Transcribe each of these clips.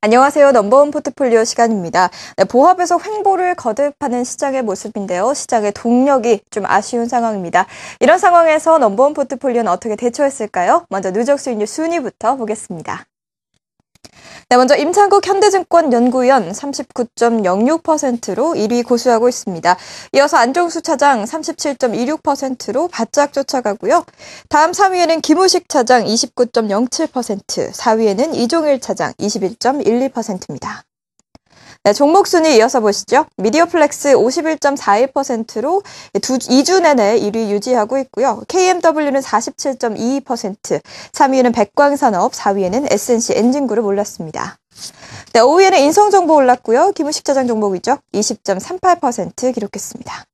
안녕하세요. 넘버원 포트폴리오 시간입니다. 네, 보합에서 횡보를 거듭하는 시장의 모습인데요. 시장의 동력이 좀 아쉬운 상황입니다. 이런 상황에서 넘버원 포트폴리오는 어떻게 대처했을까요? 먼저 누적 수익률 순위부터 보겠습니다. 네, 먼저 임창국 현대증권 연구위원 39.06%로 1위 고수하고 있습니다. 이어서 안종수 차장 37.26%로 바짝 쫓아가고요. 다음 3위에는 김우식 차장 29.07%, 4위에는 이종일 차장 21.12%입니다. 네, 종목 순위 이어서 보시죠. 미디어플렉스 51.41%로 2주 내내 1위 유지하고 있고요. KMW는 47.22%, 3위는 백광산업, 4위에는 SNC 엔진그룹 올랐습니다. 네, 5위에는 인성정보 올랐고요. 기무식 자장 종목이죠. 20.38% 기록했습니다.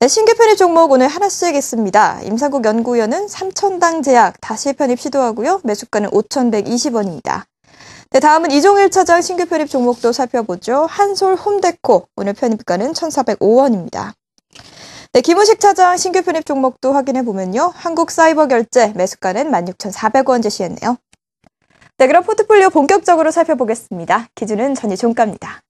네, 신규 편입 종목 오늘 하나씩 있습니다. 임상국 연구위원은 3천당 제약 다시 편입 시도하고요. 매수가는 5,120원입니다. 네, 다음은 이종일 차장 신규 편입 종목도 살펴보죠. 한솔 홈데코 오늘 편입가는 1,405원입니다. 네, 김우식 차장 신규 편입 종목도 확인해 보면요. 한국 사이버 결제 매수가는 16,400원 제시했네요. 네, 그럼 포트폴리오 본격적으로 살펴보겠습니다. 기준은 전이 종가입니다.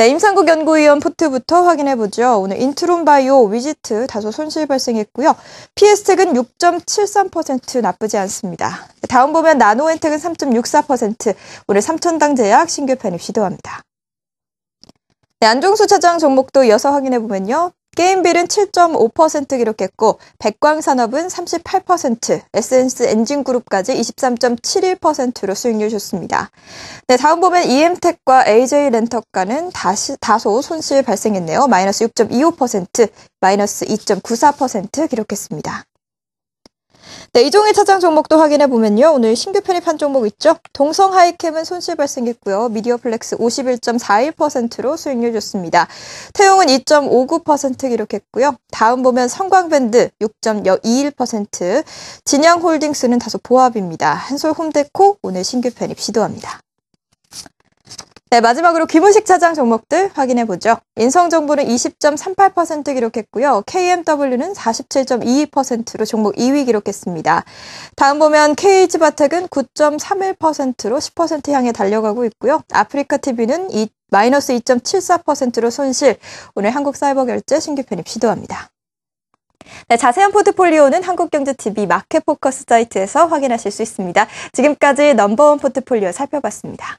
네, 임상국 연구위원 포트부터 확인해 보죠. 오늘 인트론 바이오 위지트 다소 손실 발생했고요. p s 스텍은6.73% 나쁘지 않습니다. 다음 보면 나노엔텍은 3.64% 오늘 삼천당제약 신규 편입 시도합니다. 네, 안종수 차장 종목도 이어서 확인해 보면요. 게임빌은 7.5% 기록했고 백광산업은 38%, SNS 엔진그룹까지 23.71%로 수익률 좋습니다. 네, 다음 보면 EM택과 AJ렌터카는 다시, 다소 손실 발생했네요. 마이너스 6.25%, 마이너스 2.94% 기록했습니다. 네, 이종의 차장 종목도 확인해 보면요. 오늘 신규 편입한 종목 있죠. 동성 하이캠은 손실 발생했고요. 미디어 플렉스 51.41%로 수익률 좋습니다. 태용은 2.59% 기록했고요. 다음 보면 성광밴드 6.21%, 진양홀딩스는 다소 보합입니다. 한솔 홈데코 오늘 신규 편입 시도합니다. 네, 마지막으로 기분식 차장 종목들 확인해 보죠. 인성정보는 20.38% 기록했고요. KMW는 47.22%로 종목 2위 기록했습니다. 다음 보면 KH바텍은 9.31%로 10% 향해 달려가고 있고요. 아프리카TV는 마이너스 2.74%로 손실. 오늘 한국사이버결제 신규 편입 시도합니다. 네, 자세한 포트폴리오는 한국경제TV 마켓포커스 사이트에서 확인하실 수 있습니다. 지금까지 넘버원 포트폴리오 살펴봤습니다.